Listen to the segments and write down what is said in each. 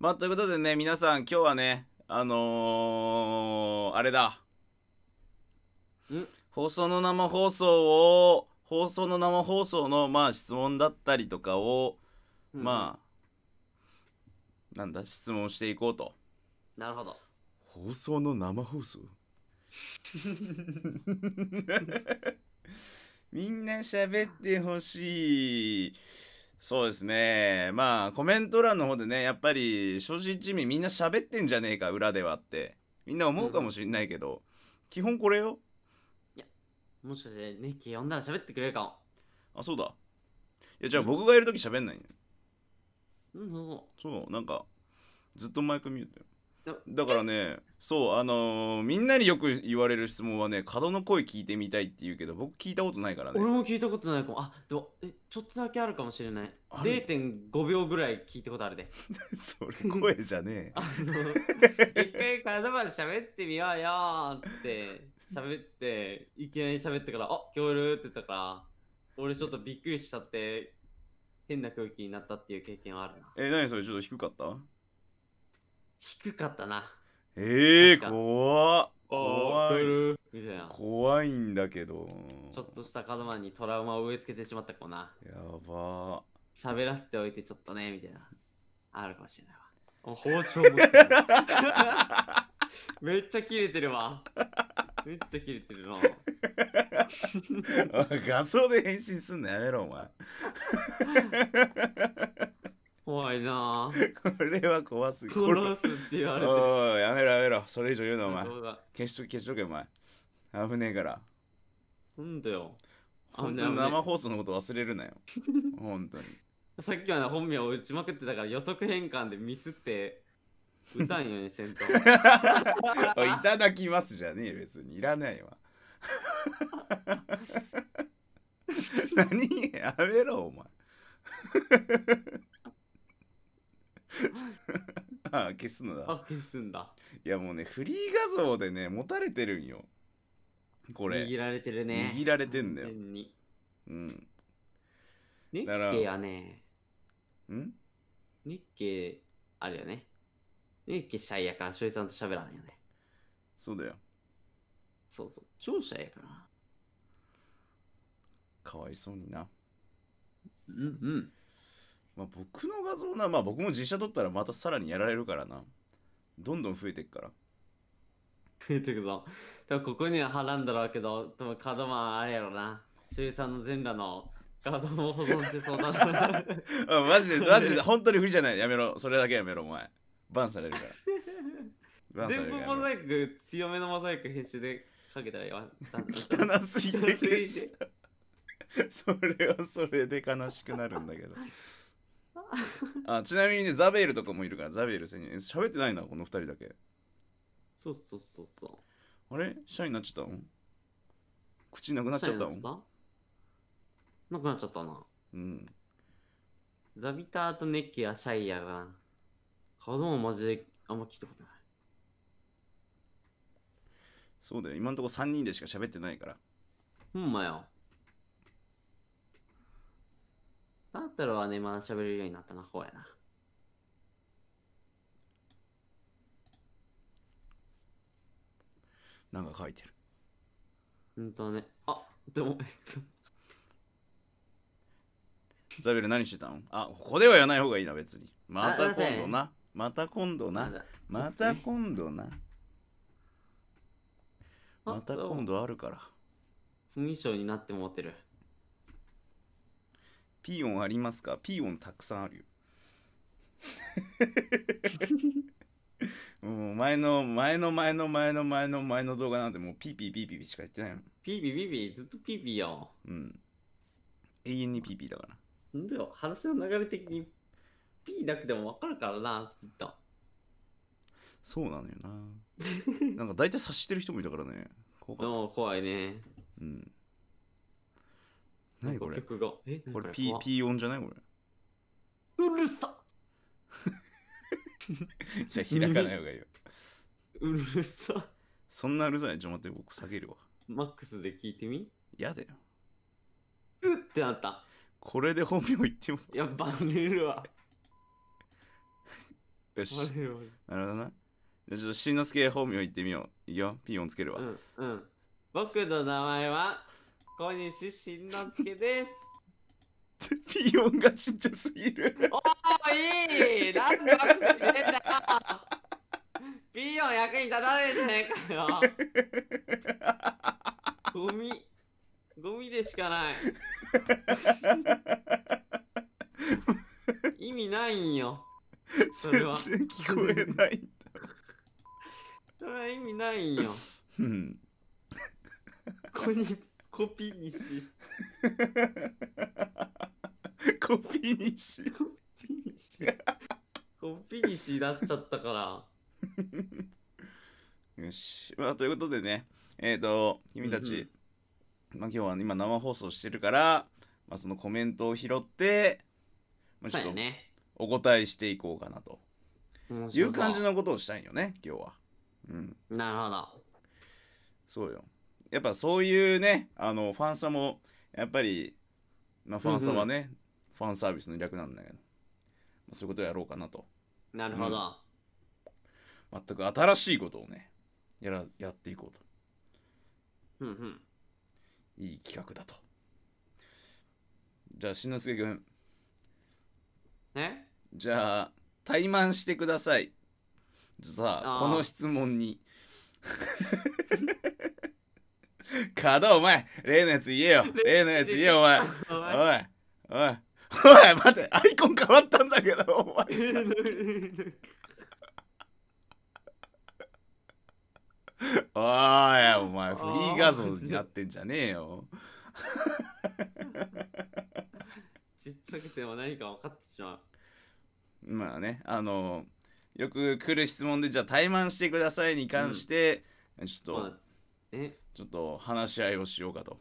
まあ、ということでね、皆さん、今日はね、あのー、あれだ。ん放送の生放送を、放送の生放送の、まあ、質問だったりとかを、まあ、なんだ、質問していこうと。なるほど。放送の生放送 みんな喋ってほしい。そうですね。まあ、コメント欄の方でね、やっぱり、正直地味みんな喋ってんじゃねえか、裏ではって。みんな思うかもしんないけど、うん、基本これよ。いや、もしかして、ネッキー呼んだら喋ってくれるかも。あ、そうだ。いや、じゃあ僕がいるとき喋んないんや。うん、そうそう。そう、なんか、ずっとマイク見えてる。だからねそうあのー、みんなによく言われる質問はね角の声聞いてみたいって言うけど僕聞いたことないからね俺も聞いたことないかもあでもえちょっとだけあるかもしれない0.5秒ぐらい聞いたことあるで それ声じゃねえあの一回体まで喋ってみようよって喋っていきなり喋ってから「あ今日いる」って言ったから俺ちょっとびっくりしちゃって変な空気になったっていう経験はあるなえ何それちょっと低かった低かったな。ええー、怖っ。怖いみたいな怖いんだけどちょっとしたカドマにトラウマを植え付けてしまったかなやば喋らせておいてちょっとねみたいなあるかもしれないわ包丁持ってるめっちゃ切れてるわめっちゃ切れてるな画像で返信すんのやめろお前怖いなこれは怖すぎ殺すって言われておいやめろやめろそれ以上言うなお前消しとけ消しとけお前危ねえからなんだよ本当に生放送のこと忘れるなよ本当 にさっきは本名を打ちまくってたから予測変換でミスって歌んよね戦闘 いただきますじゃねえ別にいらないわ 何やめろお前ああ消すのだあ消すんだいやもうねフリー画像でね持たれてるんよこれ握られてるね握られてんだようん日経やねん日経あるよね日経シャイやから翔さんと喋らないよねそうだよそうそう超シャイやからかわいそうになうんうんまあ、僕の画像な、まあ僕も実写撮ったらまたさらにやられるからな。どんどん増えていくから。増えていくぞ。でもここにははらんだろうけど、でも角間あれやろな。周さんの全裸の画像も保存してそうだな。あマジで、マジで、本当に不利じゃない。やめろ。それだけやめろ、お前。バンされるから。から全部モザイク、強めのモザイク編集でかけたらよ。汚すぎて。それはそれで悲しくなるんだけど。あちなみにねザベールとかもいるからザベール専任喋ってないなこの2人だけそうそうそうそうあれシャイになっちゃったの口なくなっちゃったのなくなっちゃったなうんザビターとネッキはシャイやが顔のもマジであんま聞いたことないそうだよ今んとこ3人でしか喋ってないからほんまよだったらはね、まだ喋れるようになったな、ほうやな。なんか書いてる。うんとね、あでも、えっと。ザビル何してたのあ、ここではやらないほうがいいな、別に。また今度な。また今度な。また今度な。また今度あるから。不認証になってもってる。ピーンありますかピーンたくさんあるよ もう前の前の前の前の前の前の動画なんてもうピーピーピーピーしか言ってないのピーピーピーピーずっとピーピーやんうん永遠にピーピーだからなんよ話の流れ的にピーだけでも分かるからなって言ったそうなのよななんか大体察してる人もいたからね怖かった 怖いねうん何これ曲が。えこれ P、P 音じゃないこれ。うるさ じゃあ開かない方がいいよ。うるさ。そんなうるさい。ちょ待って、僕下げるわ。マックスで聞いてみやだよ。うってなった。これで本名言っても。いや、バレるわ。よし。バレるわ。なるほどな。じゃあちょっと、しんのすけ本名言ってみよう。いいよ、ピー音つけるわ。うん、うん。僕の名前は。小西慎之介です。ピヨンがちっちゃすぎる。おー、いいなんで悪口してんだよピヨン役に立たないじゃねえかよゴミ、ゴミでしかない。意味ないんよ。それは。全然聞こえないんだ。それは意味ないんよ。うん。ここに。コピーニシ コピーニシコピーニシコピニシになっちゃったから よしまあということでねえっ、ー、と君たち、まあ今日は、今生放送してるから、まあ、そのコメントを拾って、まあ、ちょっとお答えしていこうかなという感じのことをしたいよね今日は、うん、なるほどそうよやっぱそういうねあのファンサもやっぱり、まあ、ファンサはね、うんうん、ファンサービスの略なんだけど、まあ、そういうことをやろうかなとなるほど、うん、全く新しいことをねやらやっていこうとうんうんいい企画だとじゃあしんのすけくんえじゃあ怠慢してくださいじさあこの質問に カドお前例のやつ言えよ 例のやつ言えよお前 おいおいおい待ってアイコン変わったんだけどお前ああお前フリー画像になってんじゃねえよちっちゃくても何か分かってしまうまあねあのよく来る質問でじゃあ怠慢してくださいに関して、うん、ちょっと、まあ、えちょっと話し合いをしようかと。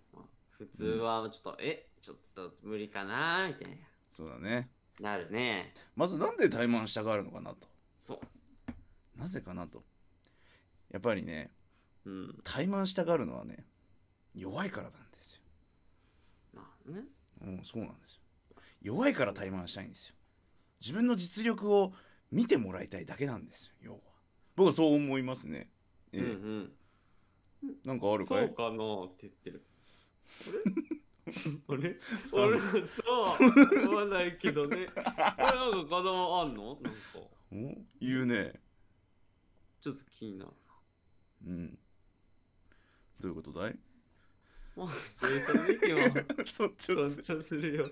普通はちょっと、うん、え、ちょっと無理かなみたいな。そうだね。なるね。まずなんで怠慢したがるのかなと。そう。なぜかなと。やっぱりね、うん、怠慢したがるのはね、弱いからなんですよ。まあね。うん、そうなんですよ。弱いから怠慢したいんですよ。自分の実力を見てもらいたいだけなんですよ、要は。僕はそう思いますね。えー、うん、うんなんかあるかそうかなって言ってる。あれ 俺はそう思わないけどね。あれなんか課題あんのなんか。お言うね。ちょっと気になるうん。どういうことだいもう、それと見てよ。そっちをするよ。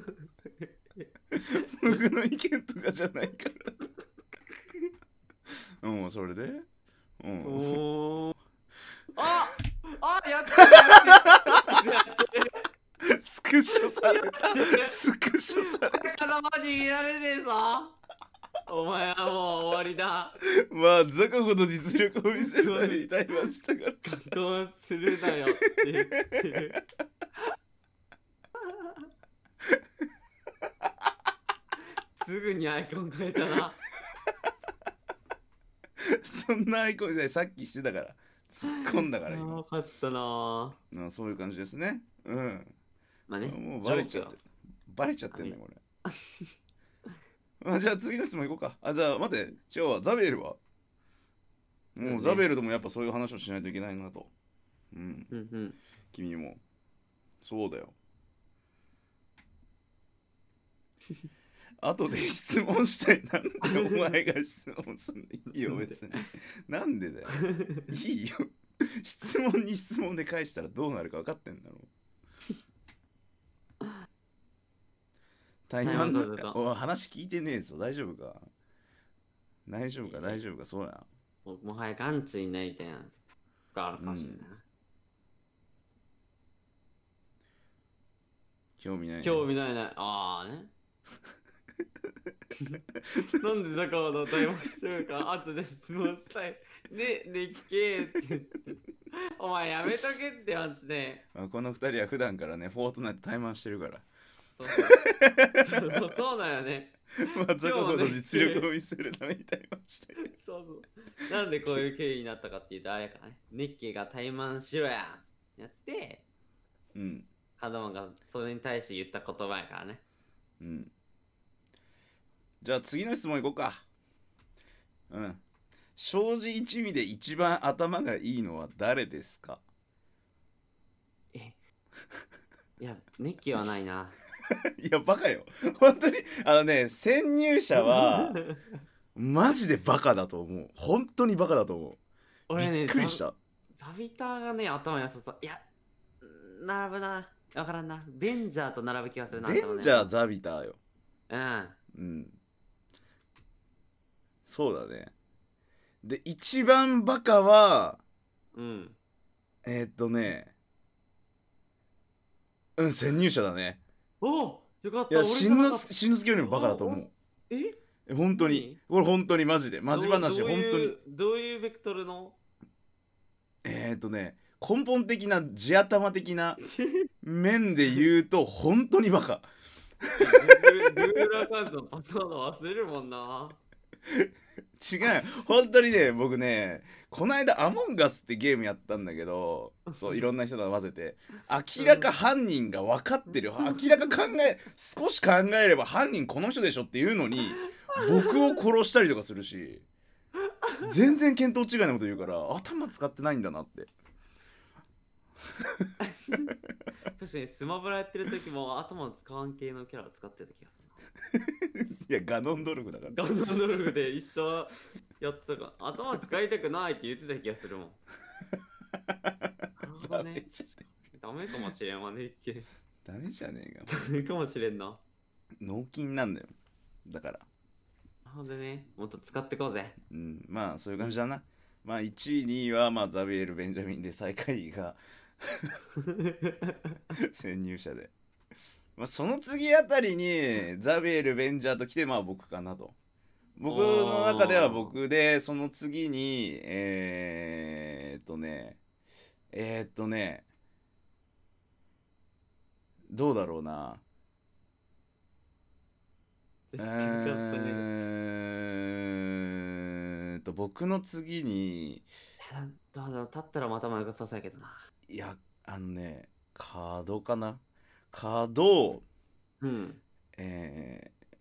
僕の意見とかじゃないから。うん、それでおおああやったスクショされたスクショされたられねえぞお前はもう終わりだまあザカほど実力を見せるまでにしたからするなよって言ってるすぐにアイコン変えたなそんなアイコンじゃないさっきしてたから突っ込んだから今分かったななそういう感じですねうんまあねもうバレちゃってバレちゃってんねこれまあじゃあ次の質問いこうかあじゃあ待って違うわザベールはもうザベールともやっぱそういう話をしないといけないなとうん、うんうん、君もそうだよ後で質問したいなんでお前が質問すんのいいよ別になんでだよいいよ質問に質問で返したらどうなるか分かってんだろう台湾のお話聞いてねえぞ大丈夫か大丈夫か大丈夫かそうやもはや眼中ないみたがあるかもしれない、うん興味ない、ね、興味ないねああねなんで坂本の対話してるか後で質問したい。ね、でッけーって言って。お前やめとけって話で。まあ、この二人は普段からね、フォートナイト対マンしてるから。そうそうそうだよね。まあ、ザコの実力を見せるために対マしたい。そうそう。なんでこういう経緯になったかっていうと、あれかね、ネッケが対マンしろややって、うん。カドマがそれに対して言った言葉やからね。うん。じゃあ次の質問いこうか。うん。障子一味で一番頭がいいのは誰ですかえ いや、ネッキーはないな。いや、バカよ。本当に、あのね、潜入者は、マジでバカだと思う。本当にバカだと思う。俺ね、びっくりした。ザビターがね、頭良さそう。いや、並ぶな。わからんな。ベンジャーと並ぶ気がするな。ベンジャー、ザビターよ。うん。うん。そうだねで一番バカはうんえー、っとねうん潜入者だねおおよかったいやしんのしんのすけよりもバカだと思うえ本当にこれ本当にマジでマジ話本当にどういうベクトルのえー、っとね根本的な地頭的な 面で言うと本当にバカ Google アカウントのパスワード忘れるもんな 違う本当にね僕ねこの間「アモンガス」ってゲームやったんだけどそういろんな人と混ぜて明らか犯人が分かってる明らか考え少し考えれば犯人この人でしょっていうのに僕を殺したりとかするし全然見当違いなこと言うから頭使ってないんだなって。確かにスマブラやってる時も頭使わん系のキャラ使ってた気がするいや、ガノンドルフだから。ガノンドルフで一緒やったから、頭使いたくないって言ってた気がするもん。なるほどね。ダメかもしれんわね、一見。ダメじゃねえか。ダメかもしれんな。納金なんだよ。だから。なるほどね。もっと使ってこうぜ。うん、まあ、そういう感じだな。まあ、1位、2位は、まあ、ザビエル・ベンジャミンで最下位が 潜入者で。まあ、その次あたりにザビエル・ベンジャーと来てまあ僕かなと僕の中では僕でその次にえー、っとねえー、っとねどうだろうなえー、っと僕の次にどうだろう立ったらまた前がささやけどないやあのねカードかなかどうん、えー、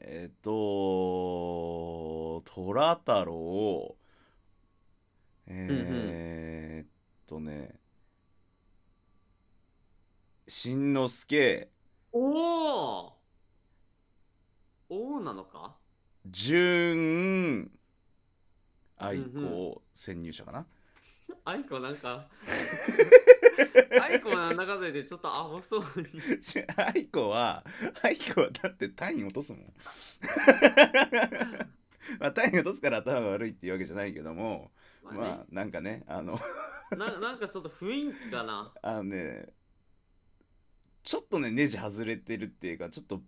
えっと虎太郎えー、っとねしんのすけおお王なのかじゅうんう潜入者かなあいこなんかあいこはなんだでちょっとアホそうに 違うアイコはアイコはだって単位落とすもん まあ単位落とすから頭が悪いっていうわけじゃないけどもまあ、ねまあ、なんかねあのななんかちょっと雰囲気かなあのねちょっとねネジ外れてるっていうかちょっと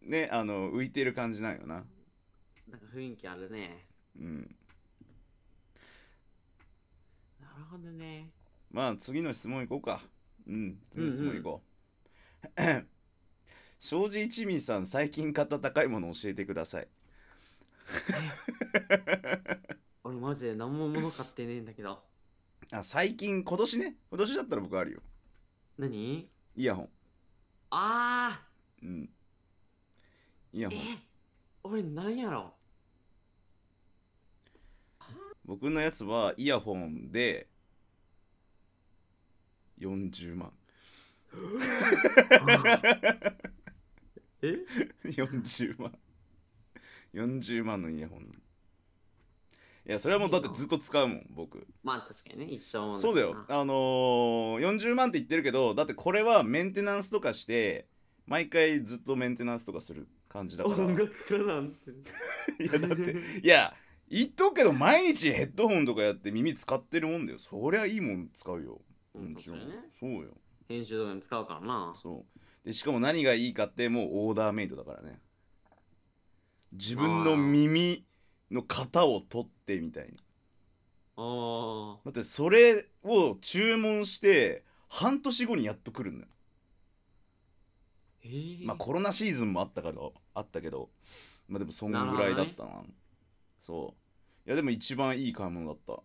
ねあの浮いてる感じなんよななんか雰囲気あるねうんるほどねまあ次の質問いこうかうん次の質問いこう、うんうん 庄司一味さん最近買った高いもの教えてください 俺マジで何も物買ってねえんだけどあ最近今年ね今年だったら僕あるよ何イヤホンああうんイヤホン俺なんやろ僕のやつはイヤホンで40万え ?40 万40万のイヤホンいやそれはもうだってずっと使うもん僕まあ確かにね一生そうだよあのー、40万って言ってるけどだってこれはメンテナンスとかして毎回ずっとメンテナンスとかする感じだから音楽家なんて いやだっていや言っとくけど毎日ヘッドホンとかやって耳使ってるもんだよそりゃいいもん使うよもちろん、そうよ編集とかに使うからなそうでしかも何がいいかってもうオーダーメイドだからね自分の耳の型を取ってみたいなあだってそれを注文して半年後にやっと来るんだよえまあコロナシーズンもあったからあったけどまあでもそんぐらいだったな、そういやでも一番いい買い物だった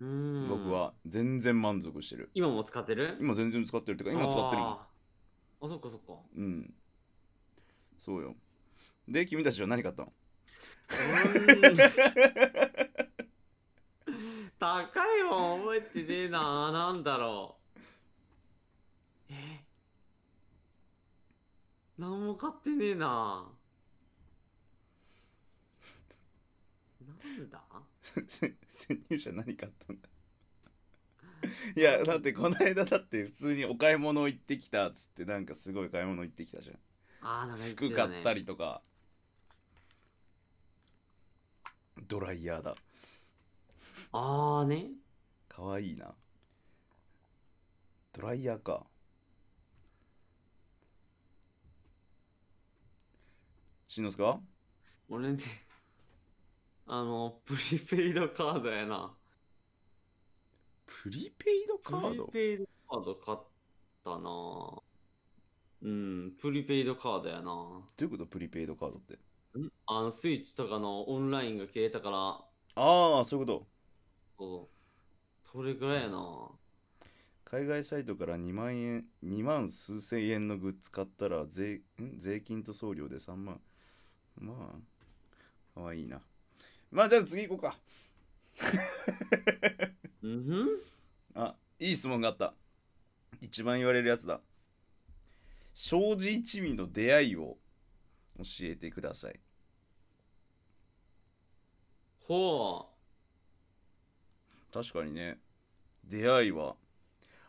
うん僕は全然満足してる今も使ってる今全然使ってるってか今使ってるああそっかそっかうんそうよで君たちは何買ったの高いもん覚えてねえななんだろうえ何も買ってねえななんだ潜入者何買ったんだ いやだってこの間だって普通にお買い物行ってきたっつってなんかすごい買い物行ってきたじゃんあんね、服買ったりとかドライヤーだああねかわいいなドライヤーかしんのすか俺ねあの、プリペイドカードやな。プリペイドカードプリペイドカード買ったなうん、プリペイドカードやな。どういうことプリペイドカードって。あの、スイッチとかのオンラインが消えたから。ああ、そういうこと。そう。それぐらいやな。海外サイトから2万円、2万数千円のグッズ買ったら税、税金と送料で3万。まあ、かわいいな。まあじゃあ次行こうか うんあいい質問があった一番言われるやつだ障子一味の出会いを教えてくださいほう確かにね出会いは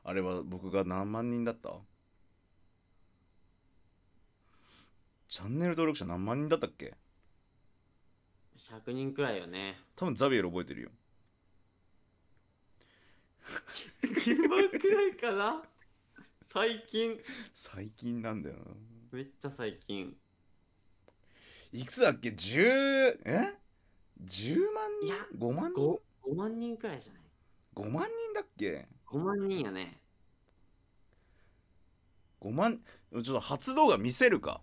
あれは僕が何万人だったチャンネル登録者何万人だったっけ100人くらいよね多分ザビエル覚えてるよ1 0万くらいかな最近最近なんだよなめっちゃ最近いくつだっけ 10… え ?10 万人いや5万人 5, 5万人くらいじゃない5万人だっけ ?5 万人やね5万ちょっと初動画見せるか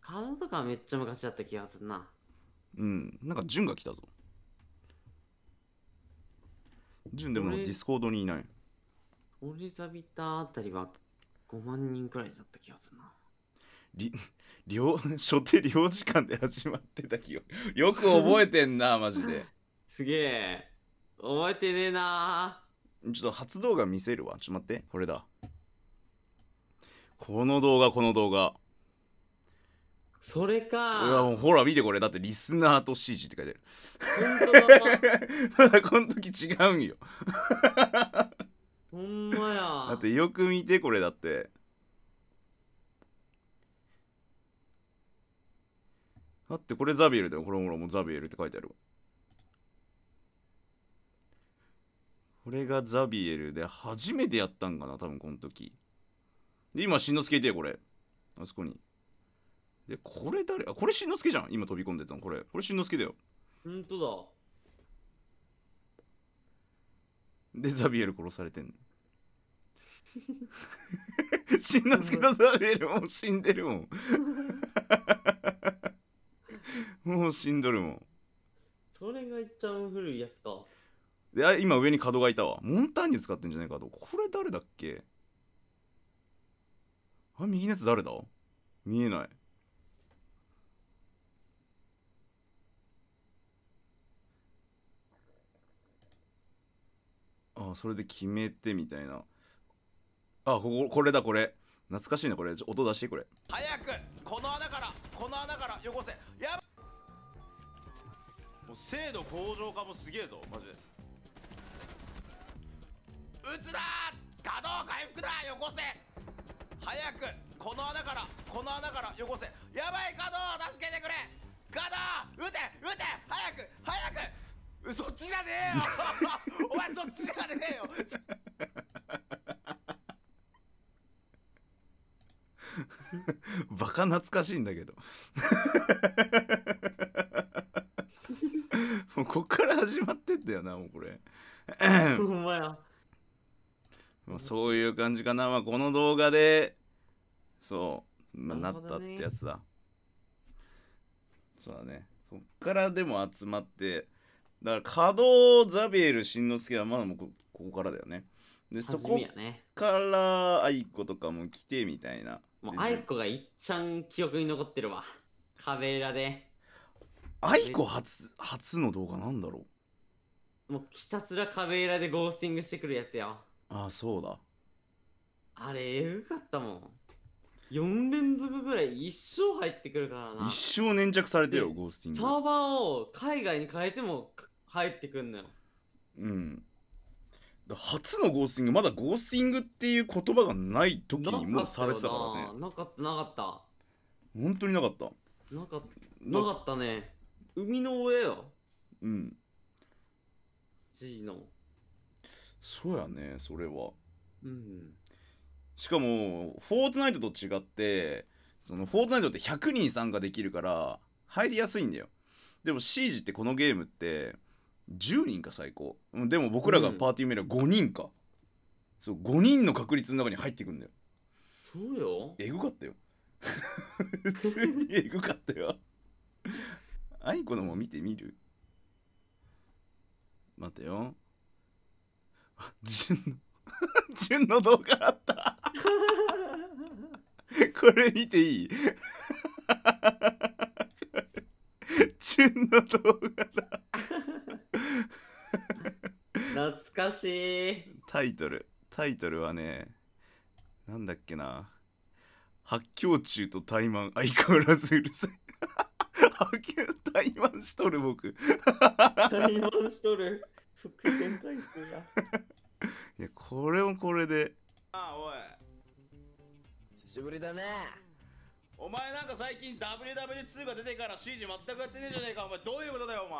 カードとかめっちゃ昔だった気がするなうんなんか潤が来たぞ潤でもディスコードにいないオリザビタあたりは5万人くらいだった気がするなりう、初手領時間で始まってた気がよく覚えてんな マジですげえ覚えてねえなちょっと初動画見せるわちょっと待ってこれだこの動画この動画それかもうほら見てこれだってリスナーと CG って書いてある本当だ まだこの時違うんよほんまやだってよく見てこれだってだってこれザビエルだよらほらもうザビエルって書いてあるこれがザビエルで初めてやったんかな多分この時で今しんのすけいてこれあそこにでこれ誰あこれしんのすけじゃん今飛び込んでたのこれこれしんのすけだよほんとだでザビエル殺されてんの しんのすけとザビエルもう死んでるもん もう死んどるもんそれがいっちゃん古いやつかで今上に角がいたわモンターニュ使ってんじゃないかとこれ誰だっけあ右のやつ誰だ見えないあそれで決めてみたいなあこここれだこれ懐かしいなこれ音出してこれ早くこの穴からこの穴からよこせやばもう精度向上化もすげえぞマジで撃つな可動回復だよこせ早くこの穴からこの穴からよこせやばい可動を助けてくれ可動撃て撃て早く早くそっちじゃねえよ お前そっちじゃねえよバカ懐かしいんだけど もうこっから始まってんだよなもうこれほんまやそういう感じかな、まあ、この動画でそう、まあ、なったってやつだ、ね、そうだねこっからでも集まってだから角ザビエルしんのすけはまだもうここからだよねでそこからいことかも来てみたいなもういこがいっちゃん記憶に残ってるわカベラで愛子初初の動画なんだろうもうひたすらカベラでゴースティングしてくるやつやああそうだあれえぐかったもん4連続ぐらい一生入ってくるからな一生粘着されてよゴースティングサーバーを海外に変えても帰ってくんのようん初のゴースティングまだゴースティングっていう言葉がない時にもうされてたからねなかったなかった本当になかったなかなかったね海の上ようん G のそうやねそれはうんしかもフォートナイトと違ってそのフォートナイトって100人参加できるから入りやすいんだよでも CG ってこのゲームって10人か最高でも僕らがパーティーメールは5人か、そう5人の確率の中に入ってくんだよそうよえぐかったよ 普通にえぐかったよ愛子のも見てみる待てよあ潤の潤 の動画あったこれ見ていい潤の動画だかしいタイトルタイトルはねなんだっけな発狂中と怠慢相変わらずうるさい怠慢しとる僕怠慢しとる伏線回収やいやこれもこれでああおい久しぶりだねお前なんか最近 WW2 が出てから CG 全くやってねえじゃねえかお前どういうことだよお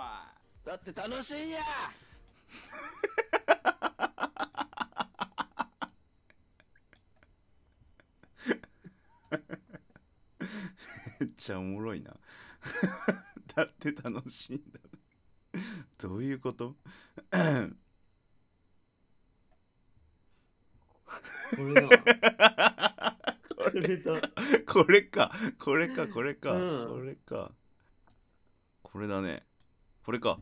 前だって楽しいやめっちゃおもろいなだって楽しいんだどういうことこれだこれだこれかこれかこれか、うん、これかこれだねこれか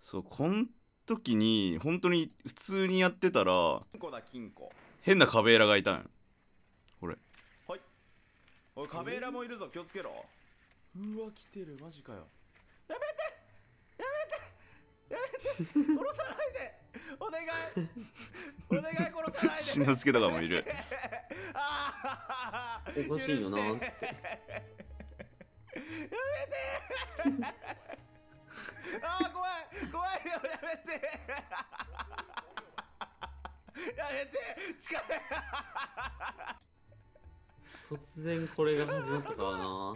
そうコン時に本当に普通にやってたら変なカベーラがいたんこれはいおいカベーラもいるぞ気をつけろうわ来てるマジかよやめてやめてやめて殺さないでお願いお願い殺さないでしんのすけとかもいるおかしいよなっってやめてあー怖い怖いよやめてやめて近い突然これが始まったからな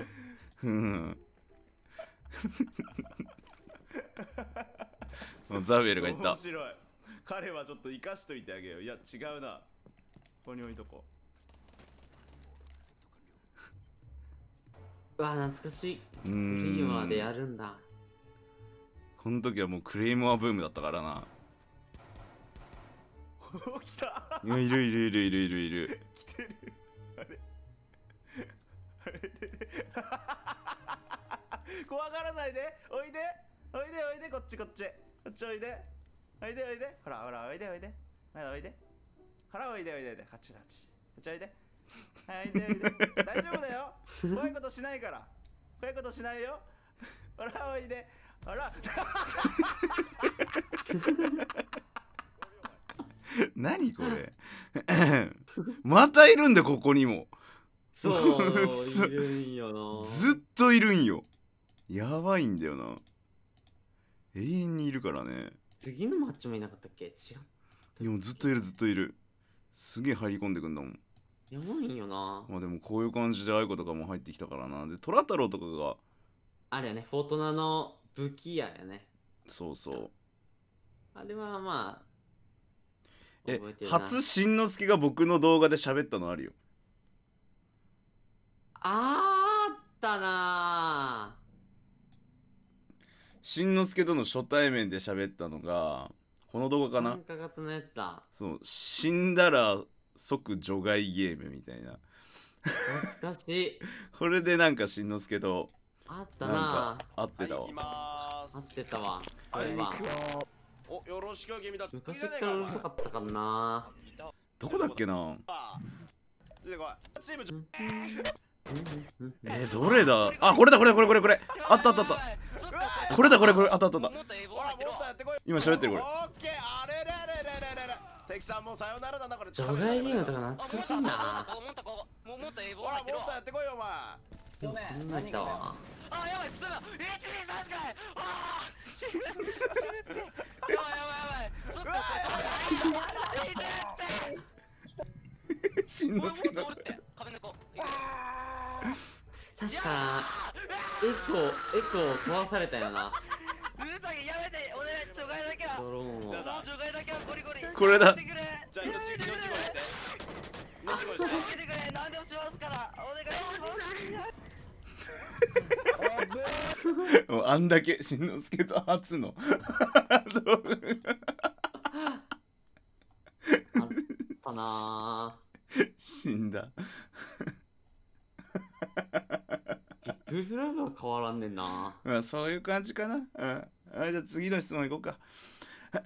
うん ザビエルが言った面白い彼はちょっと生かしといてあげよういや違うなここに置いとこうわ懐かしいフリーマーでやるんだこの時はもうクレイモアブームだったからな来たいるいるいるいるいるいる来てるあれあれ怖がらないでおいでおいでおいでこっちこっちこっちおいでおいでおいでほらほらおいでおいでまだおいでほらおいでおいでおいでこっちこっちこっちおいではいでおいで大丈夫だよ怖いことしないから怖いことしないよほらおいであら何これ またいるんだここにもそう いるんよなずっといるんよやばいんだよな永遠にいるからね次のマッチもいなかったっけ違ういやずっといるずっといるすげえ入り込んでくんだもんやばいよなまあでもこういう感じであいことかも入ってきたからなで虎太郎とかがあれよねフォートナの武器屋やね。そうそう。あれはまあ。え、え初しんのすけが僕の動画で喋ったのあるよ。あったなしんのすけとの初対面で喋ったのが、この動画かなかかのやつだ。そう、死んだら即除外ゲームみたいな。懐かしい。これでなんかしんのすけとあったな合ってたわ、はい、合ってたわそおよろしく君だ昔からうるさかったかなどこだっけなえー、どれだあこれだこれこれこれこれあったあったあったこれだこれこれあったあったあった今喋ってるこれさんもさよならだジョガイリングとか懐かしいなもっとやってこいお前でも飛んないんわあやばいつだ1 2 3回あ死ぬ死ぬってやばいやばいやばいちょっと死ぬしんのすけだ壁猫確かエコエコ壊されたよなうるさいやめて俺除外だけはドローンを除外だけはゴリゴリこれだあんだけしんのすけと初のあったな死んだびっくりするのは変わらんねんなまあそういう感じかな、うん、あじゃあ次の質問いこうか